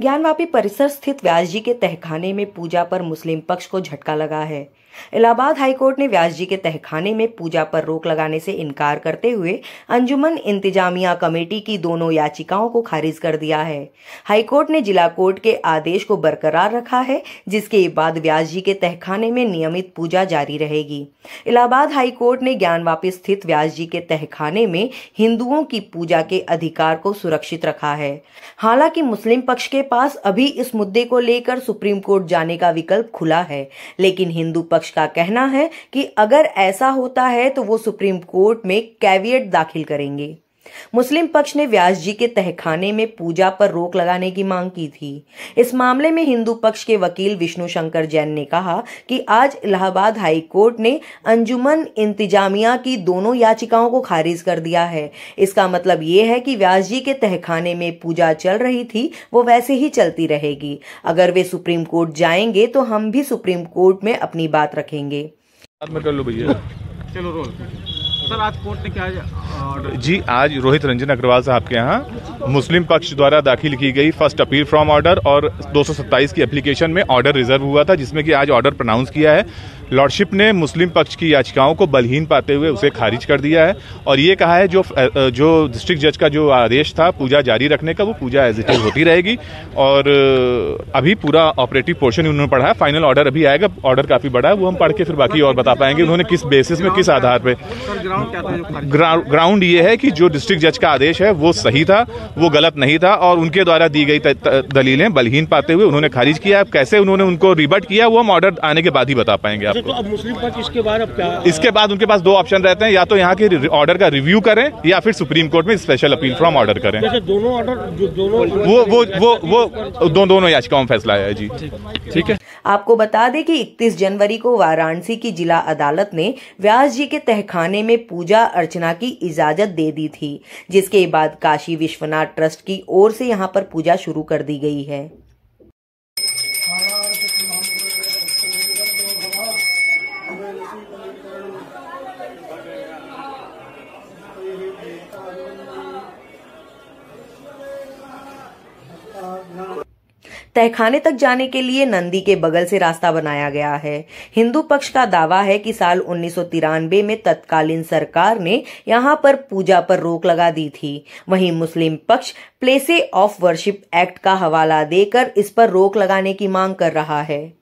ज्ञानवापी परिसर स्थित व्यास जी के तहखाने में पूजा पर मुस्लिम पक्ष को झटका लगा है इलाहाबाद हाईकोर्ट ने व्यास जी के तहखाने में पूजा पर रोक लगाने से इनकार करते हुए अंजुमन इंतजामिया कमेटी की दोनों याचिकाओं को खारिज कर दिया है हाईकोर्ट ने जिला कोर्ट के आदेश को बरकरार रखा है जिसके बाद व्यास जी के तहखाने में नियमित पूजा जारी रहेगी इलाहाबाद हाईकोर्ट ने ज्ञान स्थित व्यास जी के तहखाने में हिंदुओं की पूजा के अधिकार को सुरक्षित रखा है हालांकि मुस्लिम पक्ष के पास अभी इस मुद्दे को लेकर सुप्रीम कोर्ट जाने का विकल्प खुला है लेकिन हिंदू पक्ष पक्ष का कहना है कि अगर ऐसा होता है तो वो सुप्रीम कोर्ट में कैवियट दाखिल करेंगे मुस्लिम पक्ष ने व्यास जी के तहखाने में पूजा पर रोक लगाने की मांग की थी इस मामले में हिंदू पक्ष के वकील विष्णु शंकर जैन ने कहा कि आज इलाहाबाद हाई कोर्ट ने अंजुमन इंतजामिया की दोनों याचिकाओं को खारिज कर दिया है इसका मतलब ये है कि व्यास जी के तहखाने में पूजा चल रही थी वो वैसे ही चलती रहेगी अगर वे सुप्रीम कोर्ट जाएंगे तो हम भी सुप्रीम कोर्ट में अपनी बात रखेंगे चलो रोल सर आज कोर्ट ने क्या जी आज रोहित रंजन अग्रवाल साहब के यहाँ मुस्लिम पक्ष द्वारा दाखिल की गई फर्स्ट अपील फ्रॉम ऑर्डर और 227 की एप्लीकेशन में ऑर्डर रिजर्व हुआ था जिसमें कि आज ऑर्डर प्रनाउंस किया है लॉर्डशिप ने मुस्लिम पक्ष की याचिकाओं को बलहीन पाते हुए उसे खारिज कर दिया है और ये कहा है जो जो डिस्ट्रिक्ट जज का जो आदेश था पूजा जारी रखने का वो पूजा एज इट इज होती रहेगी और अभी पूरा ऑपरेटिव पोर्शन उन्होंने पढ़ा है फाइनल ऑर्डर अभी आएगा ऑर्डर काफ़ी बड़ा है वो हम पढ़ के फिर बाकी और बता पाएंगे उन्होंने किस बेसिस में किस आधार पर ग्राउंड ये है कि जो डिस्ट्रिक्ट जज का आदेश है वो सही था वो गलत नहीं था और उनके द्वारा दी गई दलीलें बलहीन पाते हुए उन्होंने खारिज किया अब कैसे उन्होंने उनको रिबर्ट किया वो हम ऑर्डर आने के बाद ही बता पाएंगे अच्छा, तो आपको अब मुस्लिम इसके बाद अब क्या इसके बाद उनके पास दो ऑप्शन रहते हैं या तो यहाँ के ऑर्डर का रिव्यू करें या फिर सुप्रीम कोर्ट में स्पेशल अपील फ्रॉम ऑर्डर करें दोनों ऑर्डर दोनों वो वो वो वो दोनों याचिकाओं में फैसला है जी ठीक है आपको बता दें कि 31 जनवरी को वाराणसी की जिला अदालत ने व्यास जी के तहखाने में पूजा अर्चना की इजाजत दे दी थी जिसके बाद काशी विश्वनाथ ट्रस्ट की ओर से यहाँ पर पूजा शुरू कर दी गई है तहखाने तक जाने के लिए नंदी के बगल से रास्ता बनाया गया है हिंदू पक्ष का दावा है कि साल उन्नीस में तत्कालीन सरकार ने यहाँ पर पूजा पर रोक लगा दी थी वहीं मुस्लिम पक्ष प्लेसे ऑफ वर्शिप एक्ट का हवाला देकर इस पर रोक लगाने की मांग कर रहा है